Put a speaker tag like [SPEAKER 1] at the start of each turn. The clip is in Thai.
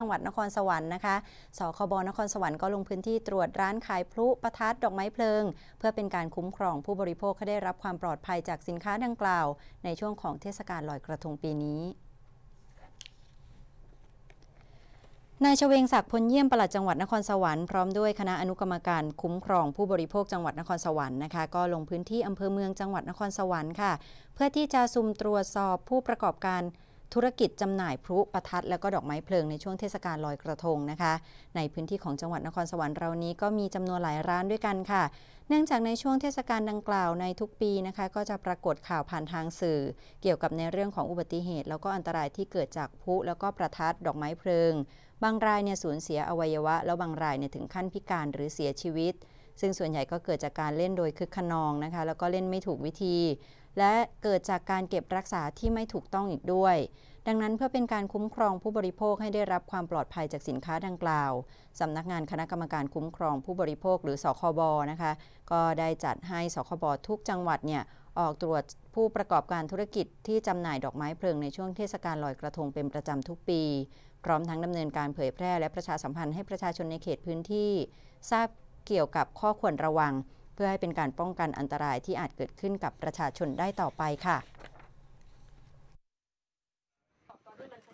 [SPEAKER 1] จังหวัดนครสวรรค์นะคะ สคบนครสวรรค์ก็ลงพื้นที่ตรวจร้านขายพลุประทัดดอกไม้เพลิง เพื่อเป็นการคุ้มครองผู้บริโภคให้ได้รับความปลอดภัยจากสินค้าดังกล่าว ในช่วงของเทศกาลลอยกระทงปีนี้ นายชเวงศักดิ์พลเยี่ยมปลัดจังหวัดนครสวรรค์พร้อมด้วยคณะอนุกรรมการ คุ้มครองผู้บริโภคจังหวัดนครสวรรค์นะคะก็ลงพื้นที่อำเภอเมืองจังหวัดนครสวรรค์ค่ะ เพื่อที่จะซุ่มตรวจสอบผู้ประกอบการธุรกิจจำหน่ายพลุประทัดและก็ดอกไม้เพลิงในช่วงเทศกาลลอยกระทงนะคะ ในพื้นที่ของจังหวัดนครสวรรค์เรานี้ก็ มีจำนวนหลายร้านด้วยกันค่ะ เนื่องจากในช่วงเทศกาลดังกล่าวในทุกปีนะคะก็จะปรากฏข่าวผ่านทางสื่อ เกี่ยวกับในเรื่องของอุบัติเหตุ แล้วก็อันตรายที่เกิดจากพลุแล้วก็ประทัดดอกไม้เพลิง บางรายเนี่ยสูญเสียอวัยวะแล้วบางรายเนี่ยถึงขั้นพิการหรือเสียชีวิตซึ่งส่วนใหญ่ก็เกิดจากการเล่นโดยคึกขนองนะคะแล้วก็เล่นไม่ถูกวิธี และเกิดจากการเก็บรักษาที่ไม่ถูกต้องอีกด้วย ดังนั้นเพื่อเป็นการคุ้มครองผู้บริโภคให้ได้รับความปลอดภัยจากสินค้าดังกล่าวสำนักงานคณะกรรมการคุ้มครองผู้บริโภคหรือสคบนะคะก็ได้จัดให้สคบทุกจังหวัดเนี่ยออกตรวจผู้ประกอบการธุรกิจ ที่จำหน่ายดอกไม้เพลิงในช่วงเทศกาลลอยกระทง เป็นประจำทุกปี พร้อมทั้งดำเนินการเผยแพร่และประชาสัมพันธ์ให้ประชาชนในเขตพื้นที่ทราบเกี่ยวกับข้อควรระวังเพื่อให้เป็นการป้องกันอันตรายที่อาจเกิดขึ้นกับประชาชนได้ต่อไปค่ะ